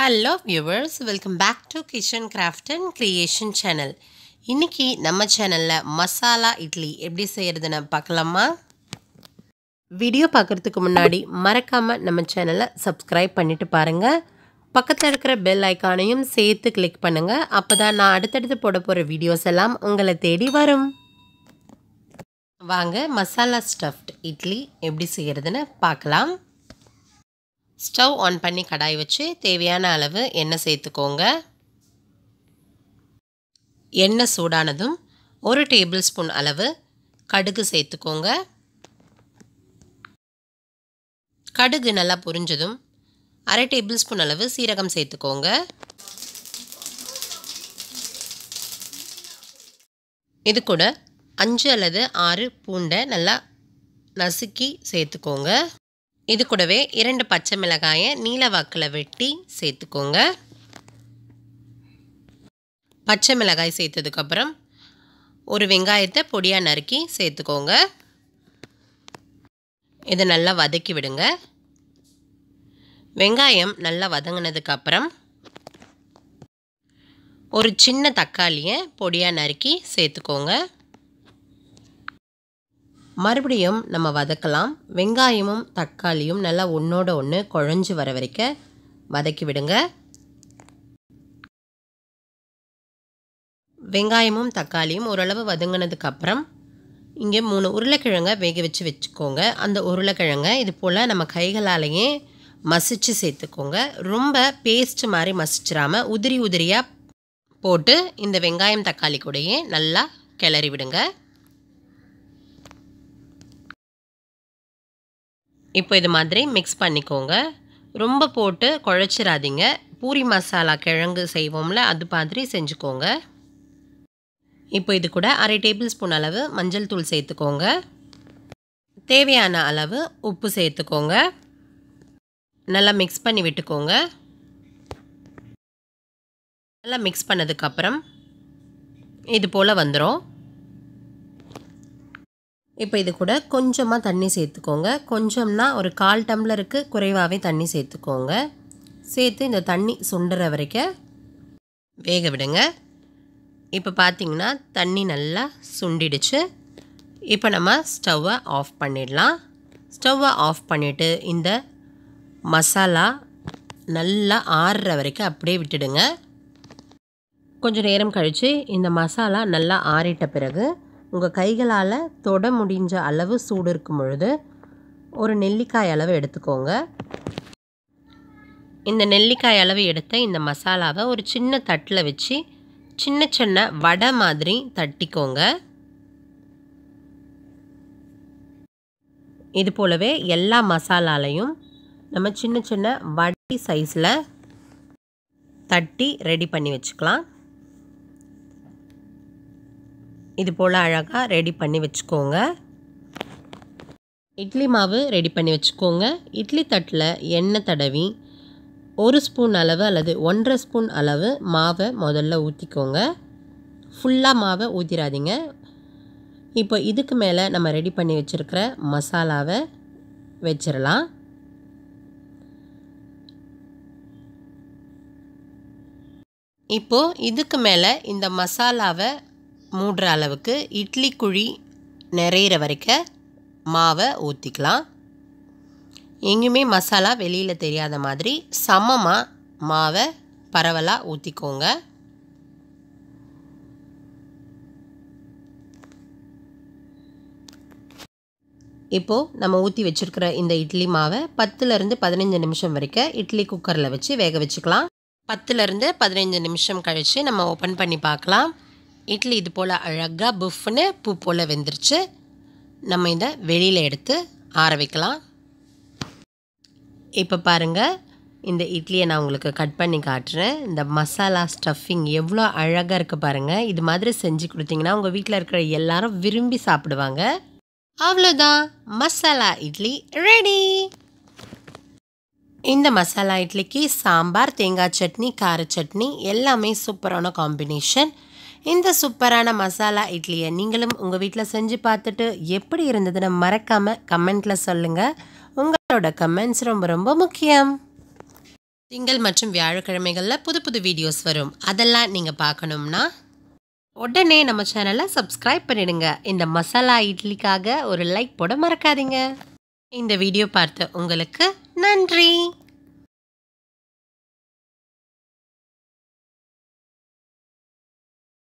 hello viewers welcome back to kitchen craft and creation channel இன்றைக்கி நம்ம சேனலில் மசாலா இட்லி எப்படி செய்கிறதுன்னு பார்க்கலாமா வீடியோ பார்க்குறதுக்கு முன்னாடி மறக்காமல் நம்ம சேனலை சப்ஸ்கிரைப் பண்ணிவிட்டு பாருங்க பக்கத்தில் இருக்கிற பெல் ஐக்கானையும் சேர்த்து கிளிக் பண்ணுங்கள் அப்போ நான் அடுத்தடுத்து போட போகிற வீடியோஸ் எல்லாம் உங்களை தேடி வரும் வாங்க மசாலா ஸ்டஃப்ட் இட்லி எப்படி செய்கிறதுன்னு பார்க்கலாம் ஸ்டவ் ஆன் பண்ணி கடாய் வச்சு தேவையான அளவு எண்ணெய் சேர்த்துக்கோங்க எண்ணெய் சூடானதும் ஒரு டேபிள் ஸ்பூன் அளவு கடுகு சேர்த்துக்கோங்க கடுகு நல்லா பொரிஞ்சதும் அரை டேபிள் ஸ்பூன் அளவு சீரகம் சேர்த்துக்கோங்க இது கூட அஞ்சு அல்லது ஆறு பூண்டை நல்லா நசுக்கி சேர்த்துக்கோங்க இது கூடவே இரண்டு பச்சை மிளகாயை நீல வாக்கில் வெட்டி சேர்த்துக்கோங்க பச்சை மிளகாய் சேர்த்ததுக்கப்புறம் ஒரு வெங்காயத்தை பொடியாக நறுக்கி சேர்த்துக்கோங்க இதை நல்லா வதக்கி விடுங்க வெங்காயம் நல்லா வதங்கினதுக்கப்புறம் ஒரு சின்ன தக்காளியை பொடியாக நறுக்கி சேர்த்துக்கோங்க மறுபடியும் நம்ம வதக்கலாம் வெங்காயமும் தக்காளியும் நல்லா ஒன்றோட ஒன்று குழஞ்சி வர வரைக்க வதக்கி விடுங்க வெங்காயமும் தக்காளியும் ஓரளவு வதங்கினதுக்கப்புறம் இங்கே மூணு உருளைக்கிழங்கை வேக வச்சு வச்சுக்கோங்க அந்த உருளைக்கிழங்கை இது போல் நம்ம கைகளாலேயே மசிச்சு சேர்த்துக்கோங்க ரொம்ப பேஸ்ட் மாதிரி மசிச்சிடாமல் உதிரி உதிரியாக போட்டு இந்த வெங்காயம் தக்காளி கூடயே நல்லா கிளறி விடுங்க இப்போ இது மாதிரி மிக்ஸ் பண்ணிக்கோங்க ரொம்ப போட்டு குழச்சிடாதீங்க பூரி மசாலா கிழங்கு செய்வோம்ல அது மாதிரி செஞ்சுக்கோங்க இப்போ இது கூட அரை டேபிள் ஸ்பூன் அளவு மஞ்சள் தூள் சேர்த்துக்கோங்க தேவையான அளவு உப்பு சேர்த்துக்கோங்க நல்லா மிக்ஸ் பண்ணி விட்டுக்கோங்க நல்லா மிக்ஸ் பண்ணதுக்கப்புறம் இது போல் வந்துடும் இப்போ இது கூட கொஞ்சமாக தண்ணி சேர்த்துக்கோங்க கொஞ்சம்னா ஒரு கால் டம்ளருக்கு குறைவாகவே தண்ணி சேர்த்துக்கோங்க சேர்த்து இந்த தண்ணி சுண்டுற வரைக்கும் வேக விடுங்க இப்போ பார்த்திங்கன்னா தண்ணி நல்லா சுண்டிடுச்சு இப்போ நம்ம ஸ்டவ்வை ஆஃப் பண்ணிடலாம் ஸ்டவ்வை ஆஃப் பண்ணிவிட்டு இந்த மசாலா நல்லா ஆறுற வரைக்கும் அப்படியே விட்டுடுங்க கொஞ்சம் நேரம் கழித்து இந்த மசாலா நல்லா ஆறிட்ட பிறகு உங்கள் கைகளால் தொட முடிஞ்ச அளவு சூடு இருக்கும் பொழுது ஒரு நெல்லிக்காய் அளவு எடுத்துக்கோங்க இந்த நெல்லிக்காய் அளவு எடுத்த இந்த மசாலாவை ஒரு சின்ன தட்டில் வச்சு சின்ன சின்ன வடை மாதிரி தட்டிக்கோங்க இது போலவே எல்லா மசாலாலையும் நம்ம சின்ன சின்ன வடை சைஸில் தட்டி ரெடி பண்ணி வச்சுக்கலாம் இது போல் அழகாக ரெடி பண்ணி வச்சுக்கோங்க இட்லி மாவு ரெடி பண்ணி வச்சுக்கோங்க இட்லி தட்டில் எண்ணெய் தடவி ஒரு ஸ்பூன் அளவு அல்லது ஒன்றரை ஸ்பூன் அளவு மாவை முதல்ல ஊற்றிக்கோங்க ஃபுல்லாக மாவை ஊற்றிடாதீங்க இப்போ இதுக்கு மேலே நம்ம ரெடி பண்ணி வச்சுருக்கிற மசாலாவை வச்சிடலாம் இப்போது இதுக்கு மேலே இந்த மசாலாவை மூடுற அளவுக்கு இட்லி குழி நிறையிற வரைக்கும் மாவை ஊற்றிக்கலாம் எங்கேயுமே மசாலா வெளியில் தெரியாத மாதிரி சமமாக மாவை பரவலாக ஊற்றிக்கோங்க இப்போது நம்ம ஊற்றி வச்சுருக்கிற இந்த இட்லி மாவை பத்துலேருந்து பதினஞ்சு நிமிஷம் வரைக்கும் இட்லி குக்கரில் வச்சு வேக வச்சுக்கலாம் பத்துலேருந்து பதினஞ்சு நிமிஷம் கழித்து நம்ம ஓப்பன் பண்ணி பார்க்கலாம் இட்லி இது போல் அழகாக புஃப்னு பூ போல் வெந்துருச்சு நம்ம இதை வெளியில் எடுத்து ஆற வைக்கலாம் இப்போ பாருங்கள் இந்த இட்லியை நான் உங்களுக்கு கட் பண்ணி காட்டுறேன் இந்த மசாலா ஸ்டஃபிங் எவ்வளோ அழகாக இருக்குது பாருங்கள் இது மாதிரி செஞ்சு கொடுத்தீங்கன்னா உங்கள் வீட்டில் இருக்கிற எல்லாரும் விரும்பி சாப்பிடுவாங்க அவ்வளோதான் மசாலா இட்லி ரெடி இந்த மசாலா இட்லிக்கு சாம்பார் தேங்காய் சட்னி கார சட்னி எல்லாமே சூப்பரான காம்பினேஷன் இந்த சூப்பரான மசாலா இட்லியை நீங்களும் உங்கள் வீட்டில் செஞ்சு பார்த்துட்டு எப்படி இருந்ததுன்னு மறக்காமல் கமெண்ட்டில் சொல்லுங்கள் உங்களோட கமெண்ட்ஸ் ரொம்ப ரொம்ப முக்கியம் திங்கள் மற்றும் வியாழக்கிழமைகளில் புது புது வீடியோஸ் வரும் அதெல்லாம் நீங்கள் பார்க்கணும்னா உடனே நம்ம சேனலை சப்ஸ்கிரைப் பண்ணிவிடுங்க இந்த மசாலா இட்லிக்காக ஒரு லைக் போட மறக்காதீங்க இந்த வீடியோ பார்த்த உங்களுக்கு நன்றி